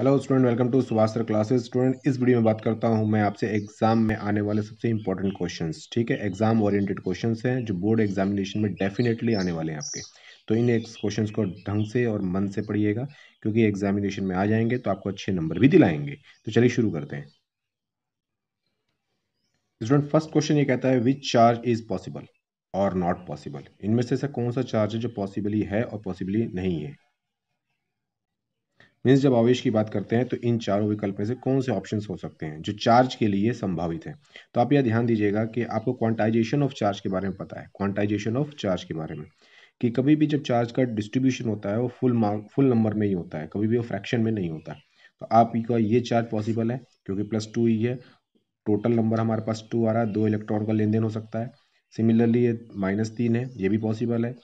Hello student welcome to सुभाषर classes student इस video में बात करता हूं मैं आपसे एग्जाम में आने वाले सबसे इंपॉर्टेंट क्वेश्चंस ठीक है एग्जाम ओरिएंटेड क्वेश्चंस हैं जो बोर्ड एग्जामिनेशन में डेफिनेटली आने वाले हैं आपके तो इन क्वेश्चन को ढंग से और मन से पढ़िएगा क्योंकि एग्जामिनेशन में आ जाएंगे तो आपको अच्छे नंबर भी दिलाएंगे तो चलिए शुरू करते हैं स्टूडेंट फर्स्ट क्वेश्चन ये कहता है विच चार्ज इज पॉसिबल और नॉट पॉसिबल इनमें से ऐसा कौन सा चार्ज है जो पॉसिबली है और पॉसिबली नहीं है मीन्स जब आवेश की बात करते हैं तो इन चारों विकल्प में से कौन से ऑप्शन हो सकते हैं जो चार्ज के लिए संभावित हैं तो आप यह ध्यान दीजिएगा कि आपको क्वांटाइजेशन ऑफ चार्ज के बारे में पता है क्वांटाइजेशन ऑफ चार्ज के बारे में कि कभी भी जब चार्ज का डिस्ट्रीब्यूशन होता है वो फुल मार्क फुल नंबर में ही होता है कभी भी वो फ्रैक्शन में नहीं होता तो आपका ये चार्ज पॉसिबल है क्योंकि प्लस टू ही है टोटल नंबर हमारे पास टू आ रहा है दो इलेक्ट्रॉन का लेन देन हो सकता है सिमिलरली ये माइनस तीन है ये भी पॉसिबल है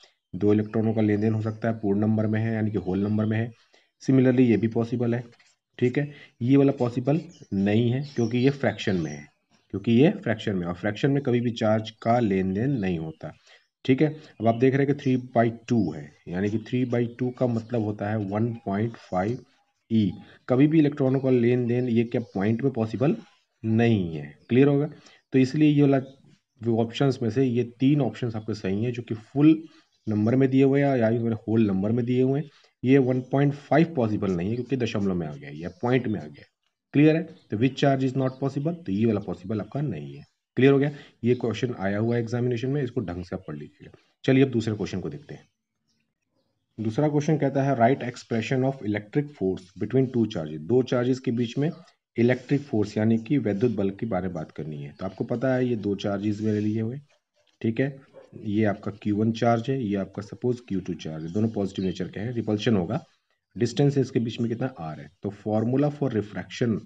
दो इलेक्ट्रॉनों का लेन देन हो सकता है पूर्ण नंबर में है यानी कि होल नंबर में है सिमिलरली ये भी पॉसिबल है ठीक है ये वाला पॉसिबल नहीं है क्योंकि ये फ्रैक्शन में है क्योंकि ये फ्रैक्शन में और फ्रैक्शन में कभी भी चार्ज का लेन देन नहीं होता ठीक है अब आप देख रहे हैं कि थ्री बाई टू है यानी कि थ्री बाई टू का मतलब होता है वन पॉइंट फाइव ई कभी भी इलेक्ट्रॉनों का लेन देन ये क्या पॉइंट में पॉसिबल नहीं है क्लियर होगा तो इसलिए ये वाला ऑप्शन में से ये तीन ऑप्शन आपके सही हैं जो कि फुल नंबर में दिए हुए हैं या फिर होल नंबर में दिए हुए हैं ये 1.5 पॉसिबल नहीं है क्योंकि दशमलव में आ गया या पॉइंट में आ गया क्लियर है तो which charge is not possible तो ये वाला पॉसिबल आपका नहीं है क्लियर हो गया ये क्वेश्चन आया हुआ है एग्जामिनेशन में इसको ढंग से आप पढ़ लीजिएगा चलिए अब दूसरे क्वेश्चन को देखते हैं दूसरा क्वेश्चन कहता है write expression of electric force between two charges दो चार्जेस के बीच में इलेक्ट्रिक फोर्स यानी कि वैद्युत बल के बारे में बात करनी है तो आपको पता है ये दो चार्जेस मेरे लिए हुए ठीक है ये आपका Q1 चार्ज है ये आपका सपोज Q2 चार्ज है दोनों पॉजिटिव नेचर के हैं रिपल्शन होगा डिस्टेंस इसके बीच में कितना आर है तो फॉर्मूला फॉर रिफ्रैक्शन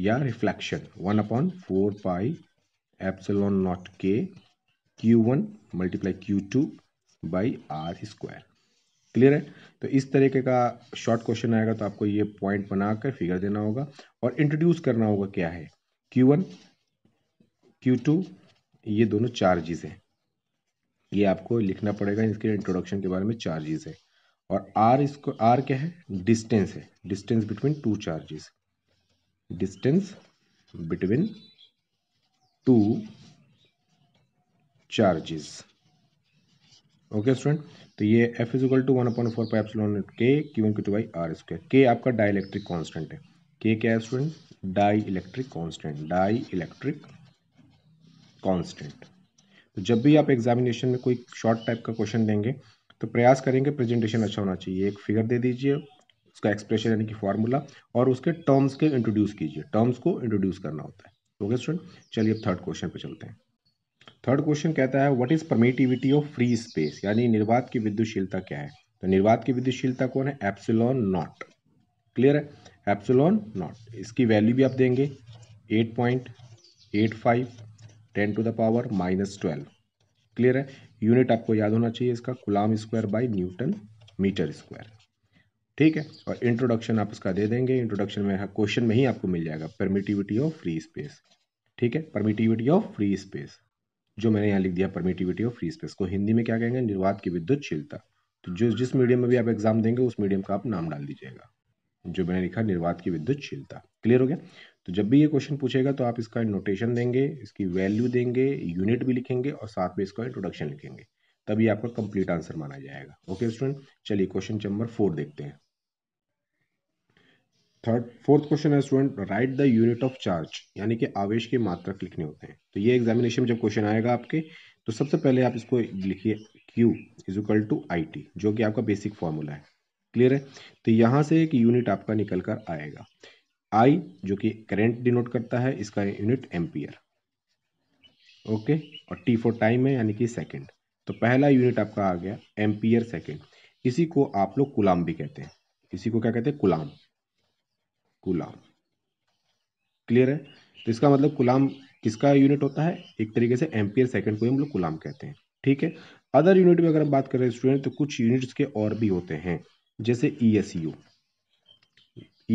या reflection one upon four pi epsilon naught K Q one multiply Q two by are square clear है तो इस तरीके का शॉर्ट क्वेश्चन आएगा तो आपको ये पॉइंट बनाकर फिगर देना होगा और इंट्रोड्यूस करना होगा क्या है क्यू वन क्यू टू ये दोनों चार्जेस हैं ये आपको लिखना पड़ेगा इसके इंट्रोडक्शन के बारे में चार्जेस है और आर इसको आर क्या है डिस्टेंस है distance between two charges distance between two charges okay student तो ये F equal to one upon four pi K Q Q by are square K आपका डाई इलेक्ट्रिक कॉन्स्टेंट है के क्या है student dielectric constant dielectric constant तो जब भी आप एग्जामिनेशन में कोई शॉर्ट टाइप का क्वेश्चन देंगे तो प्रयास करेंगे प्रेजेंटेशन अच्छा होना चाहिए एक फिगर दे दीजिए उसका एक्सप्रेशन यानी कि फार्मूला और उसके टर्म्स के इंट्रोड्यूस कीजिए टर्म्स को इंट्रोड्यूस करना होता है ओके स्टूडेंट चलिए अब थर्ड क्वेश्चन पर चलते हैं थर्ड क्वेश्चन कहता है what is permittivity of free space यानी निर्वात की विद्युतशीलता क्या है तो निर्वात की विद्युतशीलता कौन है एप्सिलॉन नॉट क्लियर है एप्सिलॉन नॉट इसकी वैल्यू भी आप देंगे eight point eight five ten to the power minus twelve clear है यूनिट आपको याद होना चाहिए इसका coulomb square by newton metre square ठीक है और इंट्रोडक्शन आप इसका दे देंगे इंट्रोडक्शन में क्वेश्चन हाँ, में ही आपको मिल जाएगा परमिटिविटी ऑफ फ्री स्पेस ठीक है परमिटिविटी ऑफ फ्री स्पेस जो मैंने यहाँ लिख दिया परमिटिविटी ऑफ फ्री स्पेस को हिंदी में क्या कहेंगे निर्वात की विद्युतशीलता तो जो जिस मीडियम में भी आप एग्जाम देंगे उस मीडियम का आप नाम डाल दीजिएगा जो मैंने लिखा निर्वात की विद्युतशीलता क्लियर हो गया तो जब भी ये क्वेश्चन पूछेगा तो आप इसका नोटेशन देंगे इसकी वैल्यू देंगे यूनिट भी लिखेंगे और साथ में इसका इंट्रोडक्शन लिखेंगे तभी आपका कंप्लीट आंसर माना जाएगा ओके स्टूडेंट चलिए क्वेश्चन नंबर फोर देखते हैं थर्ड फोर्थ क्वेश्चन है student write the unit of charge यानी कि आवेश के मात्रक लिखने होते हैं तो ये एग्जामिनेशन में जब क्वेश्चन आएगा आपके तो सबसे पहले आप इसको लिखिए Q equal to I T जो कि आपका बेसिक फॉर्मूला है क्लियर है तो यहाँ से एक यूनिट आपका निकल कर आएगा आई जो कि करेंट डिनोट करता है इसका यूनिट एम्पियर ओके और टी फोर टाइम है यानी कि सेकेंड तो पहला यूनिट आपका आ गया एम्पियर सेकंड इसी को आप लोग कुलाम भी कहते हैं इसी को क्या कहते हैं कुलाम कुलाम क्लियर है तो इसका मतलब कुलाम किसका यूनिट होता है एक तरीके से एम्पियर सेकंड को हम लोग कुलाम कहते हैं ठीक है अदर यूनिट में अगर हम बात करें स्टूडेंट तो कुछ यूनिट्स के और भी होते हैं जैसे E S U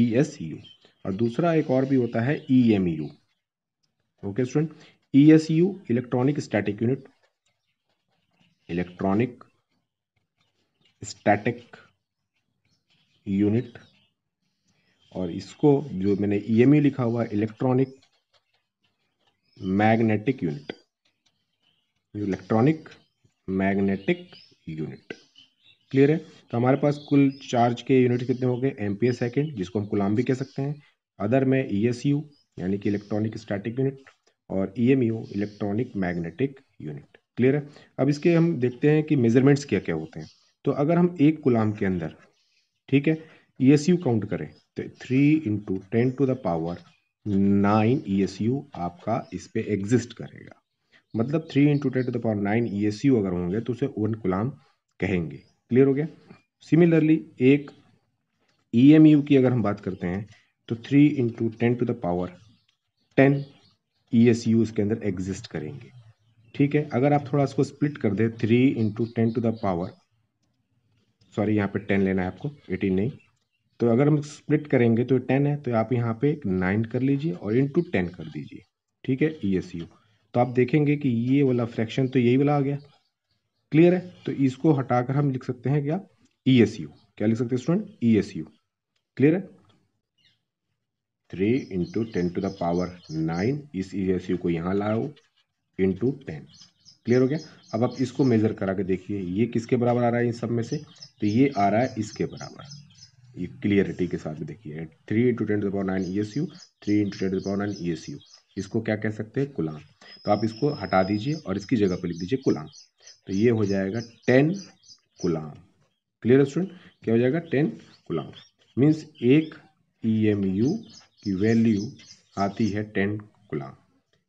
E S U और दूसरा एक और भी होता है E M U okay student E S U electronic static unit electronic static unit और इसको जो मैंने ई एम यू लिखा हुआ electronic magnetic unit electronic magnetic unit clear है तो हमारे पास कुल चार्ज के यूनिट कितने हो गए एम्पियर सेकेंड जिसको हम गुलाम भी कह सकते हैं अदर में ई एस यू यानी कि इलेक्ट्रॉनिक स्टैटिक यूनिट और E M U electronic magnetic unit clear है अब इसके हम देखते हैं कि मेजरमेंट्स क्या क्या होते हैं तो अगर हम एक गुलाम के अंदर ठीक है ई एस यू काउंट करें तो three into ten to the power nine E S U आपका इस पर एग्जिस्ट करेगा मतलब three into ten to the power nine E S U अगर होंगे तो उसे वन गुलाम कहेंगे क्लियर हो गया सिमिलरली एक ई एम यू की अगर हम बात करते हैं तो three into ten to the power ten E S U इसके अंदर एग्जिस्ट करेंगे ठीक है अगर आप थोड़ा इसको स्प्लिट कर दें three into ten to the power sorry यहाँ पे टेन लेना है आपको एटीन नहीं तो अगर हम स्प्लिट करेंगे तो टेन है तो आप यहाँ पे एक नाइन कर लीजिए और इंटू टेन कर दीजिए ठीक है ई एस यू तो आप देखेंगे कि ये वाला फ्रैक्शन तो यही वाला आ गया क्लियर है तो इसको हटाकर हम लिख सकते हैं क्या ई एस यू क्या लिख सकते हैं student E S U clear है three into ten to the power nine इस रेशियो को यहाँ लाओ इंटू टेन क्लियर हो गया अब आप इसको मेजर करा के देखिए ये किसके बराबर आ रहा है इन सब में से तो ये आ रहा है इसके बराबर ये क्लियरिटी के साथ देखिए three into ten power nine E S U three into ten power nine E S U इसको क्या कह सकते हैं कुलांग तो आप इसको हटा दीजिए और इसकी जगह पर लिख दीजिए कुलांग तो ये हो जाएगा टेन कुलांग क्लियर स्टूडेंट क्या हो जाएगा टेन कुलांग मीन्स एक ई एम यू की वैल्यू आती है टेन गुलाम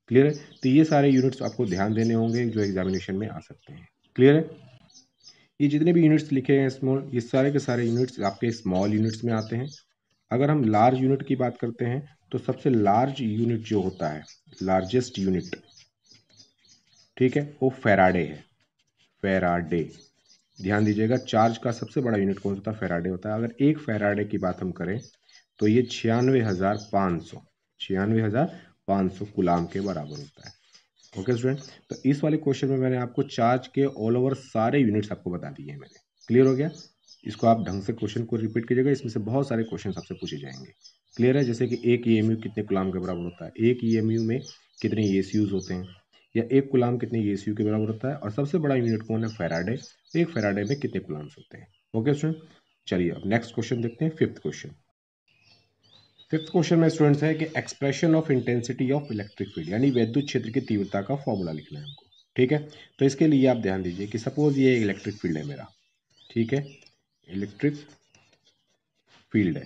क्लियर है तो ये सारे यूनिट्स आपको ध्यान देने होंगे जो एग्जामिनेशन में आ सकते हैं क्लियर है ये जितने भी यूनिट्स लिखे हैं स्मॉल ये सारे के सारे यूनिट्स आपके स्मॉल यूनिट्स में आते हैं अगर हम लार्ज यूनिट की बात करते हैं तो सबसे लार्ज यूनिट जो होता है लार्जेस्ट यूनिट ठीक है वो फेराडे है फेराडे ध्यान दीजिएगा चार्ज का सबसे बड़ा यूनिट कौन सा होता है फेराडे होता है अगर एक फेराडे की बात हम करें तो ये छियानवे हज़ार पाँच सौ छियानवे हज़ार पाँच सौ गुलाम के बराबर होता है ओके स्टूडेंट तो इस वाले क्वेश्चन में मैंने आपको चार्ज के ऑल ओवर सारे यूनिट्स आपको बता दिए हैं मैंने क्लियर हो गया इसको आप ढंग से क्वेश्चन को रिपीट कीजिएगा इसमें से बहुत सारे क्वेश्चन आपसे पूछे जाएंगे क्लियर है जैसे कि एक ई कितने गुलाम के बराबर होता है एक ई में कितने ए होते हैं या एक गुलाम कितने ए के बराबर होता है और सबसे बड़ा यूनिट कौन है फेराडे एक फेराडे में कितने गुलाम्स होते हैं ओके स्टूडेंट चलिए अब नेक्स्ट क्वेश्चन देखते हैं फिफ्थ क्वेश्चन फिफ्थ क्वेश्चन में स्टूडेंट्स है कि expression of intensity of electric field यानी वैद्युत क्षेत्र की तीव्रता का फॉर्मूला लिखना है हमको ठीक है तो इसके लिए आप ध्यान दीजिए कि सपोज ये इलेक्ट्रिक फील्ड है मेरा ठीक है इलेक्ट्रिक फील्ड है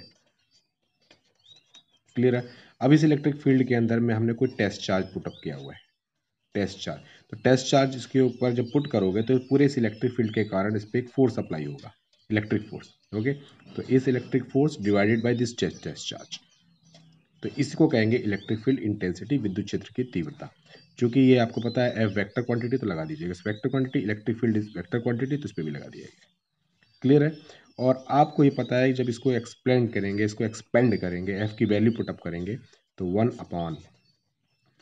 क्लियर है अब इस इलेक्ट्रिक फील्ड के अंदर में हमने कोई टेस्ट चार्ज पुटअप किया हुआ है टेस्ट चार्ज तो टेस्ट चार्ज इसके ऊपर जब पुट करोगे तो पूरे इस इलेक्ट्रिक फील्ड के कारण इस पर एक फोर्स अप्लाई होगा इलेक्ट्रिक फोर्स ओके तो इस electric force divided by this test test charge तो इसको कहेंगे इलेक्ट्रिक फील्ड इंटेंसिटी विद्युत क्षेत्र की तीव्रता चूँकि ये आपको पता है एफ वेक्टर क्वांटिटी तो लगा दीजिएगा vector quantity electric field is vector quantity तो इस पर भी लगा जाएगा क्लियर है और आपको ये पता है जब इसको एक्सप्लेन करेंगे इसको एक्सपेंड करेंगे एफ की वैल्यू पुटअप करेंगे तो one upon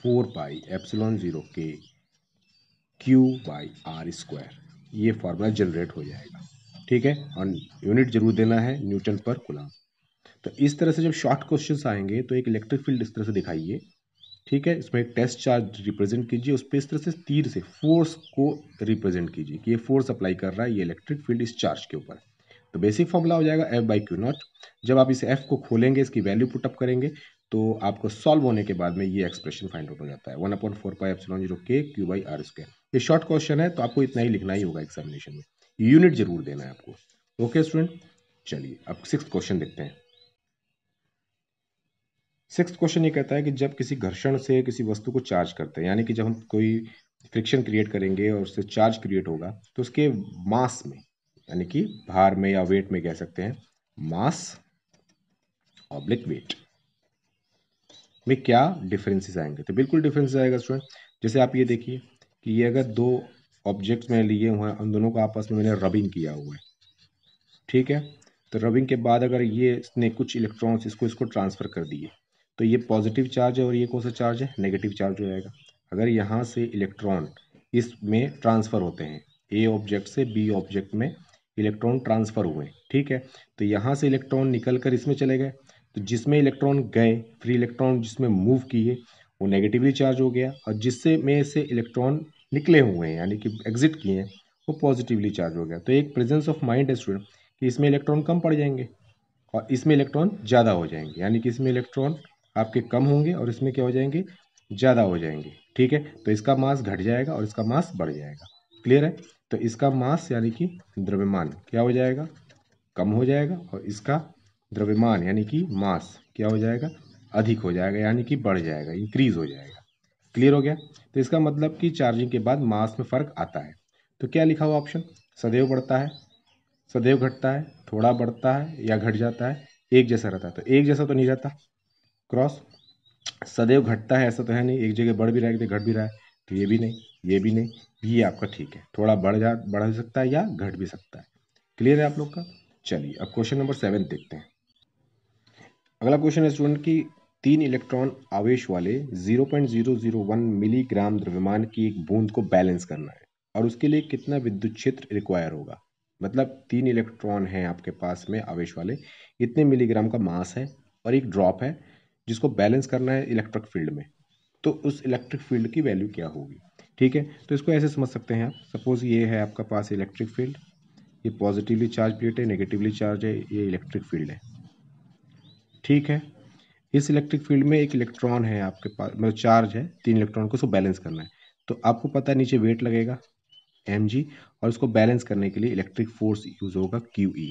four by epsilon zero k q by are square ये फार्मूला जनरेट हो जाएगा ठीक है और यूनिट जरूर देना है न्यूटन पर गुलाम तो इस तरह से जब शॉर्ट क्वेश्चन आएंगे तो एक इलेक्ट्रिक फील्ड इस तरह से दिखाइए ठीक है इसमें एक टेस्ट चार्ज रिप्रेजेंट कीजिए उस पर इस तरह से तीर से फोर्स को रिप्रेजेंट कीजिए कि ये फोर्स अप्लाई कर रहा है ये इलेक्ट्रिक फील्ड इस चार्ज के ऊपर तो बेसिक फॉर्मूला हो जाएगा एफ बाई क्यू नॉट जब आप इस एफ को खोलेंगे इसकी वैल्यू पुटअप करेंगे तो आपको सॉल्व होने के बाद में ये एक्सप्रेशन फाइंड आउट हो जाता है one upon four pi epsilon zero k q by are square ये शॉर्ट क्वेश्चन है तो आपको इतना ही लिखना ही होगा एग्जामिनेशन में यूनिट जरूर देना है आपको ओके स्टूडेंट चलिए अब सिक्स क्वेश्चन देखते हैं सिक्स क्वेश्चन ये कहता है कि जब किसी घर्षण से किसी वस्तु को चार्ज करते हैं यानी कि जब हम कोई फ्रिक्शन क्रिएट करेंगे और उससे चार्ज क्रिएट होगा तो उसके मास में यानी कि भार में या वेट में कह सकते हैं मास ऑब्लिक वेट में क्या डिफरेंसेस आएंगे तो बिल्कुल डिफरेंस आएगा स्टूडेंट जैसे आप ये देखिए कि ये अगर दो ऑब्जेक्ट्स मैंने लिए हुए हैं उन दोनों को आपस में मैंने रबिंग किया हुआ है ठीक है तो रबिंग के बाद अगर ये इसने कुछ इलेक्ट्रॉन्स इसको इसको ट्रांसफ़र कर दिए तो ये पॉजिटिव चार्ज है और ये कौन सा चार्ज है नेगेटिव चार्ज हो जाएगा अगर यहाँ से इलेक्ट्रॉन इसमें ट्रांसफ़र होते हैं ए ऑब्जेक्ट से बी ऑब्जेक्ट में इलेक्ट्रॉन ट्रांसफ़र हुए ठीक है तो यहाँ से इलेक्ट्रॉन निकल कर इसमें चले गए तो जिसमें इलेक्ट्रॉन गए फ्री इलेक्ट्रॉन जिसमें मूव किए वो नेगेटिवली चार्ज हो गया और जिससे में से इलेक्ट्रॉन निकले हुए हैं यानी कि एग्जिट किए हैं वो पॉजिटिवली चार्ज हो गया तो एक प्रेजेंस ऑफ माइंड है स्टूडेंट कि इसमें इलेक्ट्रॉन कम पड़ जाएंगे और इसमें इलेक्ट्रॉन ज़्यादा हो जाएंगे यानी कि इसमें इलेक्ट्रॉन आपके कम होंगे और इसमें क्या हो जाएंगे ज़्यादा हो जाएंगे ठीक है तो इसका मास घट जाएगा और इसका मास बढ़ जाएगा क्लियर है तो इसका मास यानी कि द्रव्यमान क्या हो जाएगा कम हो जाएगा और इसका द्रव्यमान यानी कि मास क्या हो जाएगा अधिक हो जाएगा यानी कि बढ़ जाएगा इंक्रीज हो जाएगा क्लियर हो गया तो इसका मतलब कि चार्जिंग के बाद मास में फ़र्क आता है तो क्या लिखा हुआ ऑप्शन सदैव बढ़ता है सदैव घटता है थोड़ा बढ़ता है या घट जाता है एक जैसा रहता है तो एक जैसा तो नहीं रहता क्रॉस सदैव घटता है ऐसा तो है नहीं एक जगह बढ़ भी रहा है एक घट भी रहा है तो ये भी नहीं ये भी नहीं ये आपका ठीक है थोड़ा बढ़ जा बढ़ भी सकता है या घट भी सकता है क्लियर है आप लोग का चलिए अब क्वेश्चन नंबर सेवन देखते हैं अगला क्वेश्चन है स्टूडेंट की तीन इलेक्ट्रॉन आवेश वाले 0.001 मिलीग्राम द्रव्यमान की एक बूंद को बैलेंस करना है और उसके लिए कितना विद्युत क्षेत्र रिक्वायर होगा मतलब तीन इलेक्ट्रॉन हैं आपके पास में आवेश वाले इतने मिलीग्राम का मास है और एक ड्रॉप है जिसको बैलेंस करना है इलेक्ट्रिक फील्ड में तो उस इलेक्ट्रिक फील्ड की वैल्यू क्या होगी ठीक है तो इसको ऐसे समझ सकते हैं आप सपोज़ ये है आपका पास इलेक्ट्रिक फील्ड ये पॉजिटिवली चार्ज प्लेट है नेगेटिवली चार्ज है ये इलेक्ट्रिक फील्ड है ठीक है इस इलेक्ट्रिक फील्ड में एक इलेक्ट्रॉन है आपके पास मतलब चार्ज है तीन इलेक्ट्रॉन को उसको बैलेंस करना है तो आपको पता है नीचे वेट लगेगा एम और इसको बैलेंस करने के लिए इलेक्ट्रिक फोर्स यूज़ होगा क्यू e।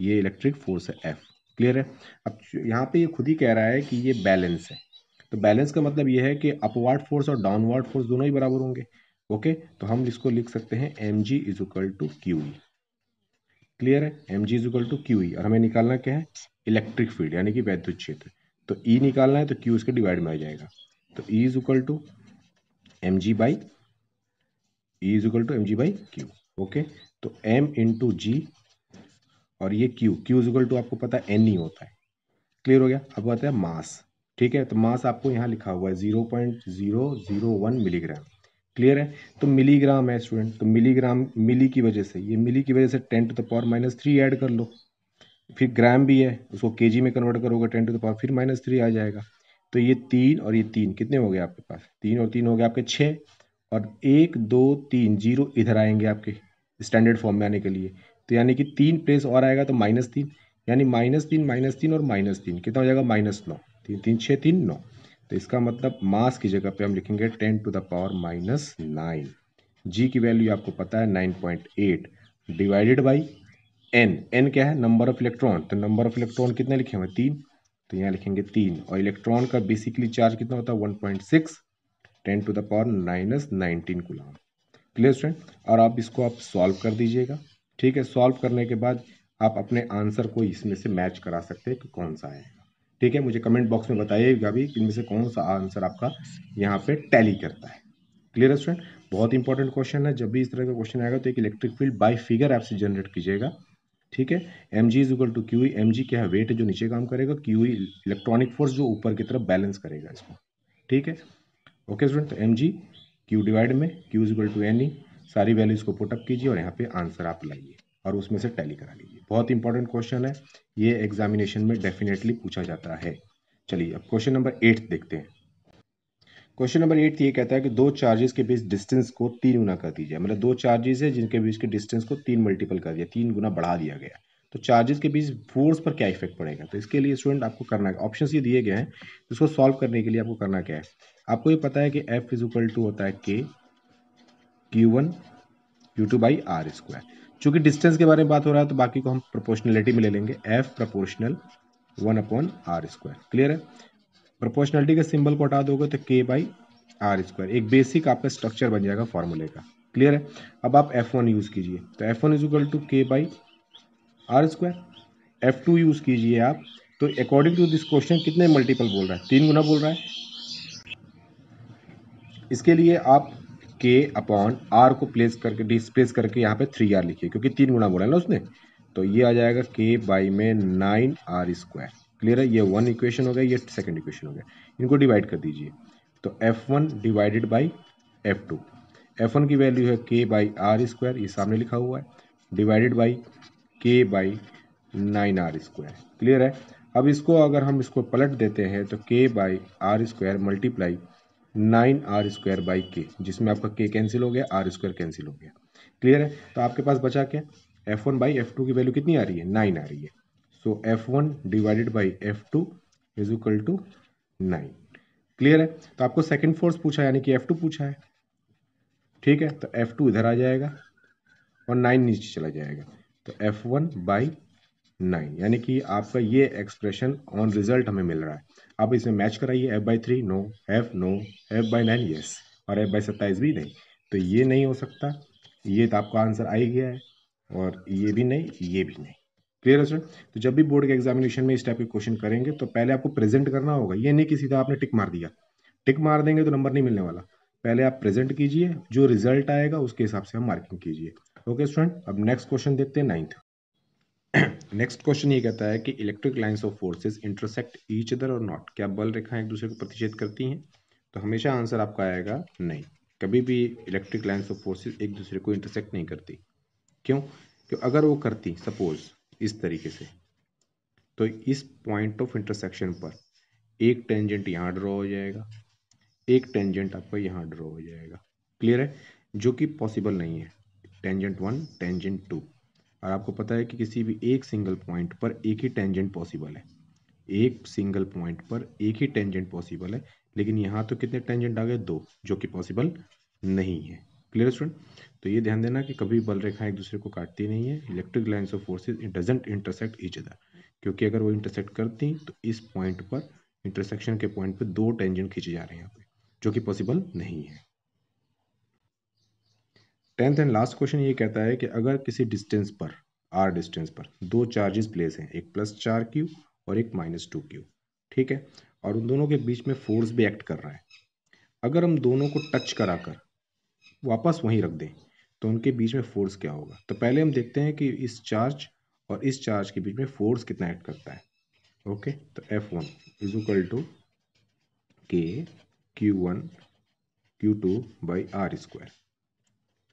ये इलेक्ट्रिक फोर्स है एफ़ क्लियर है अब यहाँ पे ये खुद ही कह रहा है कि ये बैलेंस है तो बैलेंस का मतलब ये है कि अपवर्ड फोर्स और डाउनवर्ड फोर्स दोनों ही बराबर होंगे ओके तो हम इसको लिख सकते हैं m g is equal to q E clear है m g is equal to q E और हमें निकालना क्या है इलेक्ट्रिक फील्ड यानी कि वैद्युत क्षेत्र तो ई e निकालना है तो क्यू इसके डिवाइड में आ जाएगा तो E is equal to m g by E is equal to m g by q okay तो एम इंटू जी और ये क्यू क्यू इजिकल टू आपको पता है एन ही होता है क्लियर हो गया अब आता है मास ठीक है तो मास आपको यहाँ लिखा हुआ है zero point zero zero one milligram clear है तो मिलीग्राम है स्टूडेंट तो मिलीग्राम मिली की वजह से ये मिली की वजह से ten to the power minus three add कर लो फिर ग्राम भी है उसको के में कन्वर्ट करोगे टेन टू द पावर फिर माइनस थ्री आ जाएगा तो ये तीन और ये तीन कितने हो गए आपके पास तीन और तीन हो गए आपके छः और एक दो तीन जीरो इधर आएंगे आपके स्टैंडर्ड फॉर्म में आने के लिए तो यानी कि तीन प्लेस और आएगा तो माइनस तीन यानी माइनस तीन माइनस तीन और माइनस तीन कितना हो जाएगा माइनस नौ तीन तीन छः तीन नौ तो इसका मतलब मास की जगह पे हम लिखेंगे ten to the power minus nine g की वैल्यू आपको पता है nine point eight divided by n n क्या है नंबर ऑफ इलेक्ट्रॉन तो नंबर ऑफ इलेक्ट्रॉन कितने लिखे हुए तीन तो यहाँ लिखेंगे तीन और इलेक्ट्रॉन का बेसिकली चार्ज कितना होता है one point six ten to the power minus nineteen coulomb clear student और आप इसको आप सॉल्व कर दीजिएगा ठीक है सॉल्व करने के बाद आप अपने आंसर को इसमें से मैच करा सकते हैं कि कौन सा आएगा ठीक है मुझे कमेंट बॉक्स में बताइएगा भी इनमें से कौन सा आंसर आपका यहाँ पे टैली करता है क्लियर स्टूडेंट बहुत इंपॉर्टेंट क्वेश्चन है जब भी इस तरह का क्वेश्चन आएगा तो एक इलेक्ट्रिक फील्ड बाई फिगर ऐप से जनरेट कीजिएगा ठीक है m g is equal to q m g क्या है वेट जो नीचे काम करेगा क्यू इलेक्ट्रॉनिक फोर्स जो ऊपर की तरफ बैलेंस करेगा इसको ठीक है ओके स्टूडेंट तो एम जी क्यू डिवाइड में q is equal to n e सारी वैल्यूज को पुटअप कीजिए और यहाँ पे आंसर आप लाइए और उसमें से टैली करा लीजिए बहुत इंपॉर्टेंट क्वेश्चन है ये एग्जामिनेशन में डेफिनेटली पूछा जाता है चलिए अब क्वेश्चन नंबर एट देखते हैं क्वेश्चन नंबर एट ये कहता है कि दो चार्जेस के बीच डिस्टेंस को तीन गुना कर दीजिए मतलब दो चार्जेस है जिनके बीच के डिस्टेंस को तीन मल्टीपल कर दिया तीन गुना बढ़ा दिया गया तो चार्जेस के बीच फोर्स पर क्या इफेक्ट पड़ेगा तो इसके लिए स्टूडेंट आपको करना है ऑप्शन ये दिए गए हैं इसको सॉल्व करने के लिए आपको करना क्या है आपको ये पता है कि एफ इज इक्वल टू होता है k Q one q two by are square चूंकि डिस्टेंस के बारे में बात हो रहा है तो बाकी को हम प्रोपोर्शनलिटी में ले लेंगे F proportional one upon r square clear है प्रोपोर्शनलिटी के सिंबल को हटा दोगे तो के बाई आर स्क्वायर एक बेसिक आपका स्ट्रक्चर बन जाएगा फॉर्मूले का क्लियर है अब आप एफ वन यूज़ कीजिए तो F one is equal to k by are square F two use कीजिए आप तो अकॉर्डिंग टू दिस क्वेश्चन कितने मल्टीपल बोल रहा है तीन गुना बोल रहा है इसके लिए आप के अपॉन आर को प्लेस करके डिसप्लेस करके यहाँ पे थ्री आर लिखिए क्योंकि तीन गुना बोला है ना उसने तो ये आ जाएगा के बाई में नाइन आर स्क्वायर क्लियर है ये वन इक्वेशन हो गया ये सेकेंड इक्वेशन हो गया इनको डिवाइड कर दीजिए तो F one divided by F two F one की वैल्यू है के बाई आर स्क्वायर ये सामने लिखा हुआ है divided by k by nine r square clear है अब इसको अगर हम इसको पलट देते हैं तो k by are square multiply nine r square by k जिसमें आपका के कैंसिल हो गया आर स्क्वायर कैंसिल हो गया क्लियर है तो आपके पास बचा क्या F one by F two की वैल्यू कितनी आ रही है नाइन आ रही है so F one divided by F two is equal to nine clear है तो आपको सेकेंड फोर्स पूछा यानी कि एफ टू पूछा है ठीक है तो एफ टू इधर आ जाएगा और नाइन नीचे चला जाएगा तो एफ वन बाई नाइन यानी कि आपका ये एक्सप्रेशन ऑन रिजल्ट हमें मिल रहा है आप इसमें मैच कराइए F by three no F no F by nine yes और एफ बाई सत्ताईस भी नहीं तो ये नहीं हो सकता ये तो आपका आंसर आ ही गया है और ये भी नहीं ये भी नहीं क्लियर है सर तो जब भी बोर्ड के एग्जामिनेशन में इस टाइप के क्वेश्चन करेंगे तो पहले आपको प्रेजेंट करना होगा ये नहीं कि सीधा आपने टिक मार दिया टिक मार देंगे तो नंबर नहीं मिलने वाला पहले आप प्रेजेंट कीजिए जो रिजल्ट आएगा उसके हिसाब से हम मार्किंग कीजिए ओके स्टूडेंट अब नेक्स्ट क्वेश्चन देखते हैं नाइन्थ नेक्स्ट क्वेश्चन ये कहता है कि electric lines of forces intersect each other और नॉट क्या बल रेखाएं एक दूसरे को प्रतिषेध करती हैं तो हमेशा आंसर आपका आएगा नहीं कभी भी इलेक्ट्रिक लाइन्स ऑफ फोर्सेज एक दूसरे को इंटरसेक्ट नहीं करती क्यों क्यों अगर वो करती सपोज इस तरीके से तो इस पॉइंट ऑफ इंटरसेक्शन पर एक टेंजेंट यहाँ ड्रॉ हो जाएगा एक टेंजेंट आपका यहाँ ड्रॉ हो जाएगा क्लियर है जो कि पॉसिबल नहीं है टेंजेंट वन टेंजेंट टू और आपको पता है कि किसी भी एक सिंगल पॉइंट पर एक ही टेंजेंट पॉसिबल है एक सिंगल पॉइंट पर एक ही टेंजेंट पॉसिबल है लेकिन यहाँ तो कितने टेंजेंट आ गए दो जो कि पॉसिबल नहीं है क्लियर स्टूडेंट तो ये ध्यान देना कि कभी बल रेखा एक दूसरे को काटती नहीं है electric lines of forces doesn't intersect each other क्योंकि अगर वो इंटरसेक्ट करती तो इस पॉइंट पर इंटरसेक्शन के पॉइंट पर दो टेंजेंट खींचे जा रहे हैं यहाँ पे जो कि पॉसिबल नहीं है टेंथ एंड लास्ट क्वेश्चन ये कहता है कि अगर किसी डिस्टेंस पर आर डिस्टेंस पर दो चार्जेस प्लेस हैं एक प्लस चार क्यू और एक माइनस टू क्यू ठीक है और उन दोनों के बीच में फोर्स भी एक्ट कर रहा है अगर हम दोनों को टच कराकर वापस वहीं रख दें तो उनके बीच में फोर्स क्या होगा तो पहले हम देखते हैं कि इस चार्ज और इस चार्ज के बीच में फोर्स कितना एक्ट करता है ओके तो F one is equal to k Q one q two by are square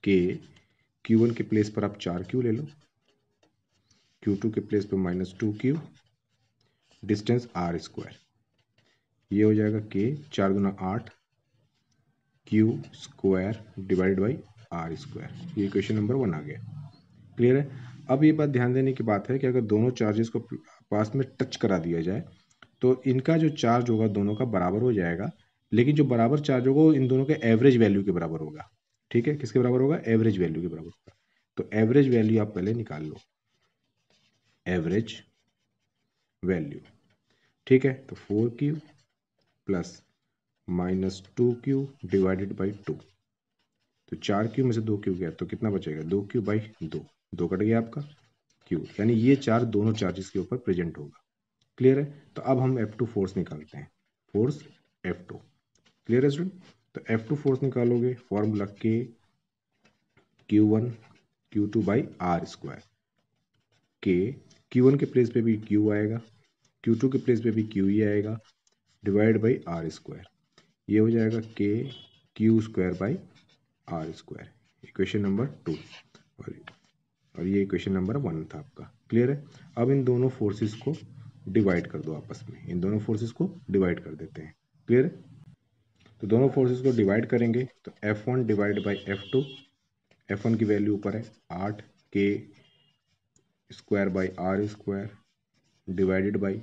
k Q one के प्लेस पर आप चार क्यू ले लो क्यू टू के प्लेस पर minus two q distance r square ये हो जाएगा के चार गुना आठ q square divide by are square ये क्वेश्चन नंबर वन आ गया क्लियर है अब ये बात ध्यान देने की बात है कि अगर दोनों चार्जेस को पास में टच करा दिया जाए तो इनका जो चार्ज होगा दोनों का बराबर हो जाएगा लेकिन जो बराबर चार्ज होगा वो इन दोनों के एवरेज वैल्यू के बराबर होगा ठीक है किसके बराबर होगा एवरेज वैल्यू के बराबर होगा तो एवरेज वैल्यू आप पहले निकाल लो एवरेज वैल्यू ठीक है तो four q plus minus two q divided by two तो चार क्यू में से दो क्यू गया तो कितना बचेगा दो क्यू बाई दो दो कट गया आपका क्यू यानी ये चार दोनों चार्जेस के ऊपर प्रेजेंट होगा क्लियर है तो अब हम एफ टू फोर्स निकालते हैं फोर्स एफ टू क्लियर है स्टूडेंट तो एफ टू फोर्स निकालोगे formula k Q one q two by are square k Q one के प्लेस पे भी क्यू आएगा क्यू टू के प्लेस पे भी क्यू ही आएगा डिवाइड बाई आर स्क्वायर ये हो जाएगा k q square by are square equation number two और और ये इक्वेशन नंबर वन था आपका क्लियर है अब इन दोनों फोर्सेस को डिवाइड कर दो आपस में इन दोनों फोर्सेस को डिवाइड कर देते हैं क्लियर है तो दोनों फोर्सेस को डिवाइड करेंगे तो F one divide by F two F one की वैल्यू ऊपर है आठ k square by are square divided by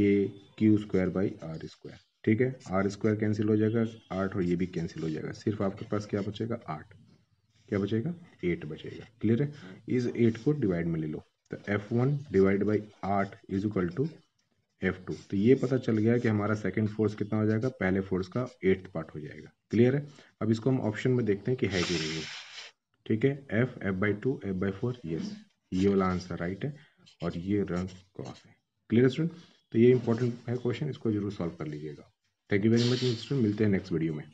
k q square by are square ठीक है आर स्क्वायर कैंसिल हो जाएगा आठ और ये भी कैंसिल हो जाएगा सिर्फ आपके पास क्या बचेगा आठ क्या बचेगा एट बचेगा क्लियर है इस एट को डिवाइड में ले लो तो एफ वन डिवाइड बाई आठ is equal to F two तो ये पता चल गया कि हमारा सेकेंड फोर्स कितना हो जाएगा पहले फोर्स का एट्थ पार्ट हो जाएगा क्लियर है अब इसको हम ऑप्शन में देखते हैं कि है कि नहीं ठीक है F F by two F by four yes ये वाला आंसर राइट है और ये रन क्रॉस है क्लियर स्टूडेंट तो ये इंपॉर्टेंट है क्वेश्चन इसको जरूर सॉल्व कर लीजिएगा thank you very much student मिलते हैं नेक्स्ट वीडियो में